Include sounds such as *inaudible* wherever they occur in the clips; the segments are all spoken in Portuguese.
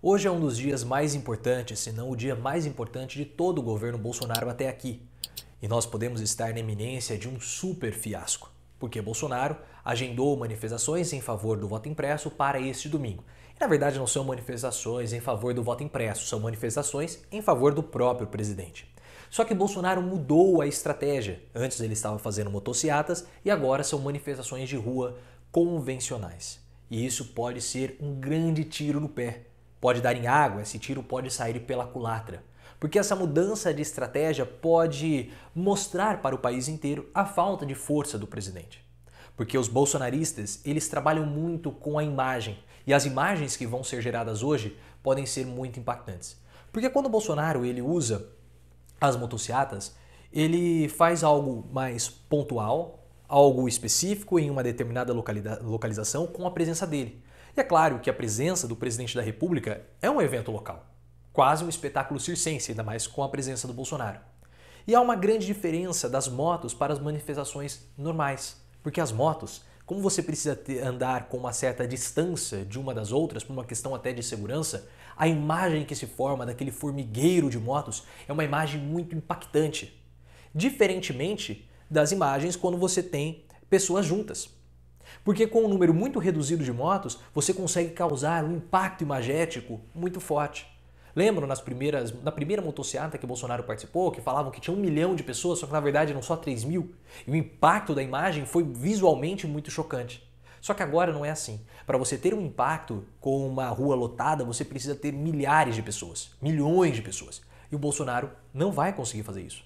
Hoje é um dos dias mais importantes, se não o dia mais importante de todo o governo Bolsonaro até aqui. E nós podemos estar na iminência de um super fiasco, porque Bolsonaro agendou manifestações em favor do voto impresso para este domingo. E, na verdade, não são manifestações em favor do voto impresso, são manifestações em favor do próprio presidente. Só que Bolsonaro mudou a estratégia. Antes ele estava fazendo motocicletas e agora são manifestações de rua convencionais. E isso pode ser um grande tiro no pé, pode dar em água, esse tiro pode sair pela culatra. Porque essa mudança de estratégia pode mostrar para o país inteiro a falta de força do presidente. Porque os bolsonaristas, eles trabalham muito com a imagem, e as imagens que vão ser geradas hoje podem ser muito impactantes. Porque quando o Bolsonaro ele usa as motocicletas, ele faz algo mais pontual, algo específico em uma determinada localização com a presença dele. E é claro que a presença do presidente da República é um evento local, quase um espetáculo circense, ainda mais com a presença do Bolsonaro. E há uma grande diferença das motos para as manifestações normais, porque as motos, como você precisa ter, andar com uma certa distância de uma das outras, por uma questão até de segurança, a imagem que se forma daquele formigueiro de motos é uma imagem muito impactante. Diferentemente das imagens quando você tem pessoas juntas. Porque com um número muito reduzido de motos, você consegue causar um impacto imagético muito forte. Lembram nas primeiras, na primeira motocicleta que Bolsonaro participou, que falavam que tinha um milhão de pessoas, só que na verdade eram só 3 mil? E o impacto da imagem foi visualmente muito chocante. Só que agora não é assim. Para você ter um impacto com uma rua lotada, você precisa ter milhares de pessoas, milhões de pessoas. E o Bolsonaro não vai conseguir fazer isso.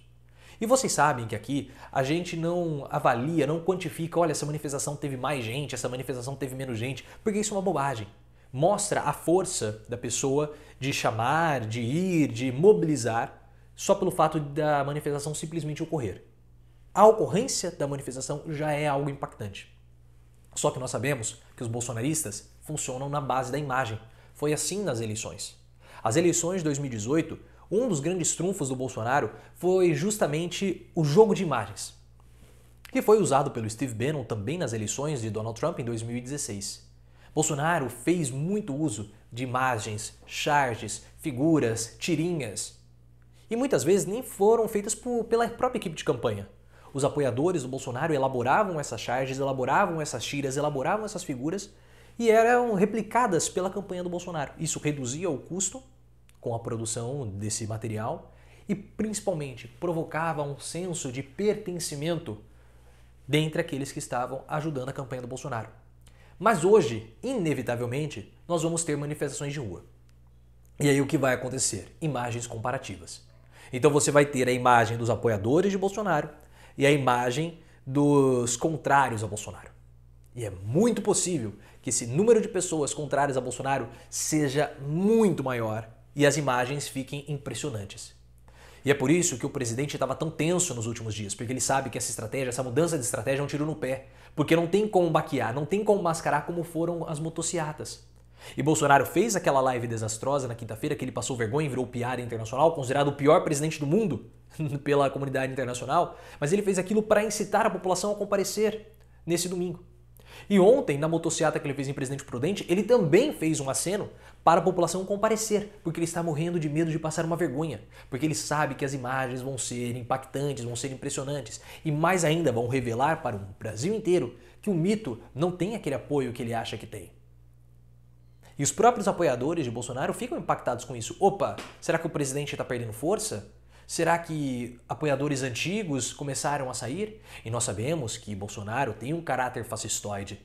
E vocês sabem que aqui a gente não avalia, não quantifica, olha, essa manifestação teve mais gente, essa manifestação teve menos gente, porque isso é uma bobagem. Mostra a força da pessoa de chamar, de ir, de mobilizar, só pelo fato da manifestação simplesmente ocorrer. A ocorrência da manifestação já é algo impactante. Só que nós sabemos que os bolsonaristas funcionam na base da imagem. Foi assim nas eleições. As eleições de 2018 um dos grandes trunfos do Bolsonaro foi justamente o jogo de imagens, que foi usado pelo Steve Bannon também nas eleições de Donald Trump em 2016. Bolsonaro fez muito uso de imagens, charges, figuras, tirinhas. E muitas vezes nem foram feitas por, pela própria equipe de campanha. Os apoiadores do Bolsonaro elaboravam essas charges, elaboravam essas tiras, elaboravam essas figuras e eram replicadas pela campanha do Bolsonaro. Isso reduzia o custo com a produção desse material e principalmente provocava um senso de pertencimento dentre aqueles que estavam ajudando a campanha do Bolsonaro. Mas hoje, inevitavelmente, nós vamos ter manifestações de rua. E aí o que vai acontecer? Imagens comparativas. Então você vai ter a imagem dos apoiadores de Bolsonaro e a imagem dos contrários a Bolsonaro. E é muito possível que esse número de pessoas contrárias a Bolsonaro seja muito maior e as imagens fiquem impressionantes. E é por isso que o presidente estava tão tenso nos últimos dias, porque ele sabe que essa estratégia, essa mudança de estratégia é um tiro no pé, porque não tem como baquear, não tem como mascarar como foram as motocicletas. E Bolsonaro fez aquela live desastrosa na quinta-feira que ele passou vergonha e virou piada internacional, considerado o pior presidente do mundo *laughs* pela comunidade internacional, mas ele fez aquilo para incitar a população a comparecer nesse domingo. E ontem, na motociata que ele fez em Presidente Prudente, ele também fez um aceno para a população comparecer, porque ele está morrendo de medo de passar uma vergonha, porque ele sabe que as imagens vão ser impactantes, vão ser impressionantes e mais ainda vão revelar para o Brasil inteiro que o mito não tem aquele apoio que ele acha que tem. E os próprios apoiadores de Bolsonaro ficam impactados com isso. Opa, será que o presidente está perdendo força? Será que apoiadores antigos começaram a sair? E nós sabemos que Bolsonaro tem um caráter fascistoide.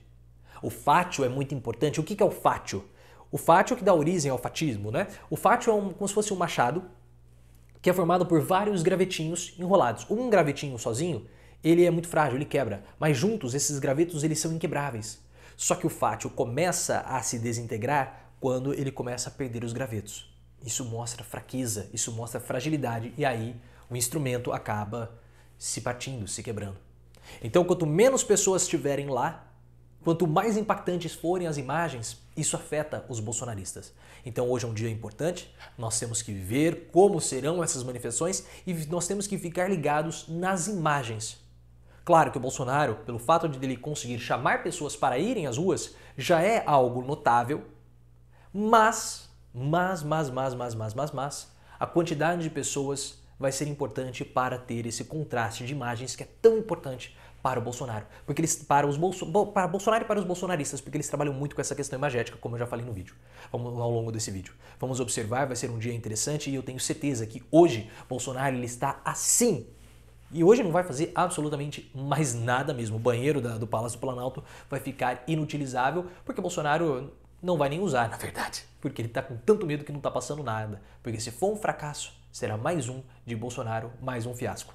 O fátio é muito importante. O que é o fátio? O fátio é que dá origem ao fatismo, né? O fátio é um, como se fosse um machado que é formado por vários gravetinhos enrolados. Um gravetinho sozinho, ele é muito frágil, ele quebra. Mas juntos, esses gravetos, eles são inquebráveis. Só que o fátio começa a se desintegrar quando ele começa a perder os gravetos. Isso mostra fraqueza, isso mostra fragilidade e aí o instrumento acaba se partindo, se quebrando. Então, quanto menos pessoas estiverem lá, quanto mais impactantes forem as imagens, isso afeta os bolsonaristas. Então, hoje é um dia importante, nós temos que ver como serão essas manifestações e nós temos que ficar ligados nas imagens. Claro que o Bolsonaro, pelo fato de ele conseguir chamar pessoas para irem às ruas, já é algo notável, mas mas, mas, mas, mas, mas, mas, mas, a quantidade de pessoas vai ser importante para ter esse contraste de imagens que é tão importante para o Bolsonaro, porque eles para os Bolso, para Bolsonaro e para os bolsonaristas, porque eles trabalham muito com essa questão imagética, como eu já falei no vídeo, Vamos, ao longo desse vídeo. Vamos observar, vai ser um dia interessante e eu tenho certeza que hoje Bolsonaro ele está assim. E hoje não vai fazer absolutamente mais nada mesmo. O banheiro da, do Palácio do Planalto vai ficar inutilizável, porque Bolsonaro não vai nem usar, na verdade, porque ele está com tanto medo que não está passando nada. Porque se for um fracasso, será mais um de Bolsonaro, mais um fiasco.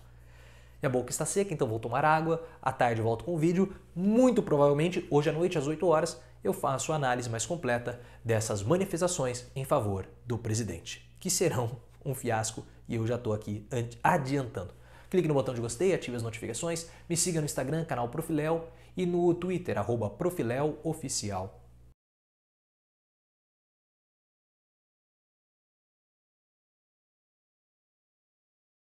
Minha boca está seca, então vou tomar água. À tarde volto com o vídeo. Muito provavelmente, hoje à noite, às 8 horas, eu faço a análise mais completa dessas manifestações em favor do presidente, que serão um fiasco e eu já estou aqui adiantando. Clique no botão de gostei, ative as notificações, me siga no Instagram, canal Profilel, e no Twitter, arroba Profilel Oficial.